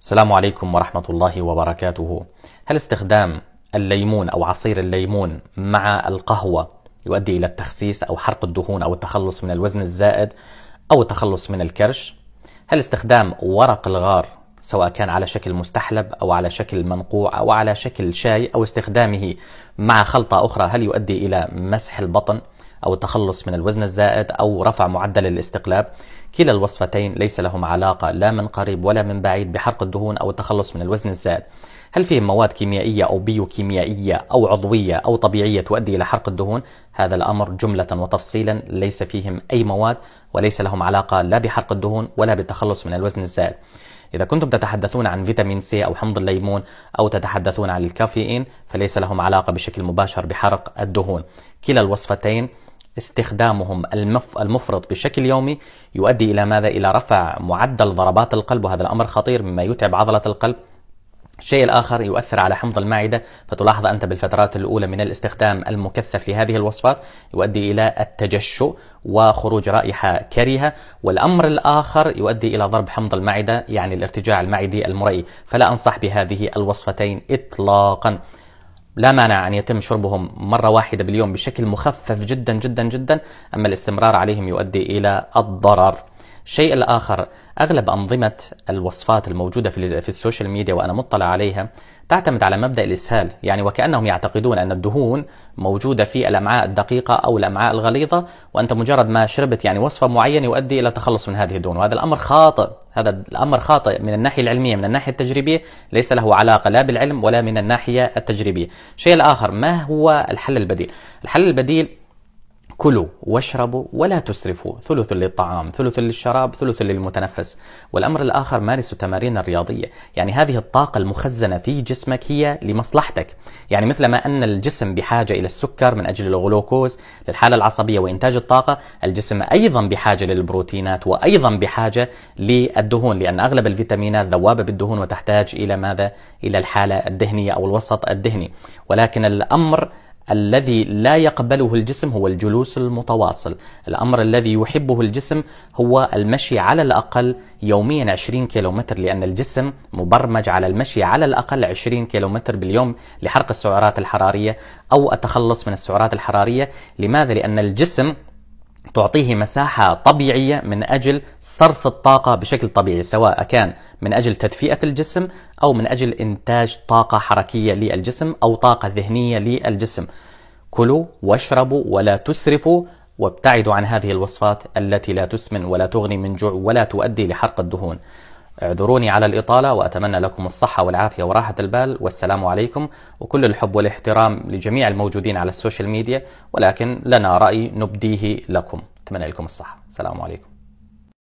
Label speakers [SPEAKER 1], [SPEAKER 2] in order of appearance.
[SPEAKER 1] السلام عليكم ورحمة الله وبركاته هل استخدام الليمون أو عصير الليمون مع القهوة يؤدي إلى التخسيس أو حرق الدهون أو التخلص من الوزن الزائد أو التخلص من الكرش؟ هل استخدام ورق الغار سواء كان على شكل مستحلب أو على شكل منقوع أو على شكل شاي أو استخدامه مع خلطة أخرى هل يؤدي إلى مسح البطن؟ أو التخلص من الوزن الزائد أو رفع معدل الاستقلاب كلا الوصفتين ليس لهم علاقة لا من قريب ولا من بعيد بحرق الدهون أو التخلص من الوزن الزائد هل فيهم مواد كيميائية أو بيوكيميائية أو عضوية أو طبيعية تؤدي إلى حرق الدهون هذا الأمر جملة وتفصيلا ليس فيهم أي مواد وليس لهم علاقة لا بحرق الدهون ولا بالتخلص من الوزن الزائد إذا كنتم تتحدثون عن فيتامين سي أو حمض الليمون أو تتحدثون عن الكافيين فليس لهم علاقة بشكل مباشر بحرق الدهون كلا الوصفتين استخدامهم المف المفرط بشكل يومي يؤدي الى ماذا؟ الى رفع معدل ضربات القلب وهذا الامر خطير مما يتعب عضله القلب. الشيء الآخر يؤثر على حمض المعدة فتلاحظ أنت بالفترات الأولى من الاستخدام المكثف لهذه الوصفات يؤدي إلى التجشؤ وخروج رائحة كريهة والأمر الآخر يؤدي إلى ضرب حمض المعدة يعني الارتجاع المعدي المرئي فلا أنصح بهذه الوصفتين إطلاقا لا مانع أن يتم شربهم مرة واحدة باليوم بشكل مخفف جدا جدا جدا أما الاستمرار عليهم يؤدي إلى الضرر الشيء الآخر أغلب أنظمة الوصفات الموجودة في, السوشيال ميديا وأنا مطلع عليها تعتمد على مبدأ الإسهال يعني وكأنهم يعتقدون أن الدهون موجودة في الأمعاء الدقيقة أو الأمعاء الغليظة وأنت مجرد ما شربت يعني وصفة معينة يؤدي إلى تخلص من هذه الدهون وهذا الأمر خاطئ هذا الأمر خاطئ من الناحية العلمية من الناحية التجريبية ليس له علاقة لا بالعلم ولا من الناحية التجريبية شيء الآخر ما هو الحل البديل الحل البديل كلوا واشربوا ولا تسرفوا ثلث للطعام ثلث للشراب ثلث للمتنفس والأمر الآخر مارسوا تمارين الرياضية يعني هذه الطاقة المخزنة في جسمك هي لمصلحتك يعني مثل ما أن الجسم بحاجة إلى السكر من أجل الغلوكوز للحالة العصبية وإنتاج الطاقة الجسم أيضا بحاجة للبروتينات وأيضا بحاجة للدهون لأن أغلب الفيتامينات ذوابة بالدهون وتحتاج إلى ماذا؟ إلى الحالة الدهنية أو الوسط الدهني ولكن الأمر الذي لا يقبله الجسم هو الجلوس المتواصل الأمر الذي يحبه الجسم هو المشي على الأقل يوميا 20 كيلومتر لأن الجسم مبرمج على المشي على الأقل 20 كيلومتر باليوم لحرق السعرات الحرارية أو التخلص من السعرات الحرارية لماذا؟ لأن الجسم تعطيه مساحة طبيعية من أجل صرف الطاقة بشكل طبيعي سواء كان من أجل تدفئة الجسم أو من أجل إنتاج طاقة حركية للجسم أو طاقة ذهنية للجسم كلوا واشربوا ولا تسرفوا وابتعدوا عن هذه الوصفات التي لا تسمن ولا تغني من جوع ولا تؤدي لحرق الدهون اعذروني على الإطالة وأتمنى لكم الصحة والعافية وراحة البال والسلام عليكم وكل الحب والاحترام لجميع الموجودين على السوشيال ميديا ولكن لنا رأي نبديه لكم أتمنى لكم الصحة السلام عليكم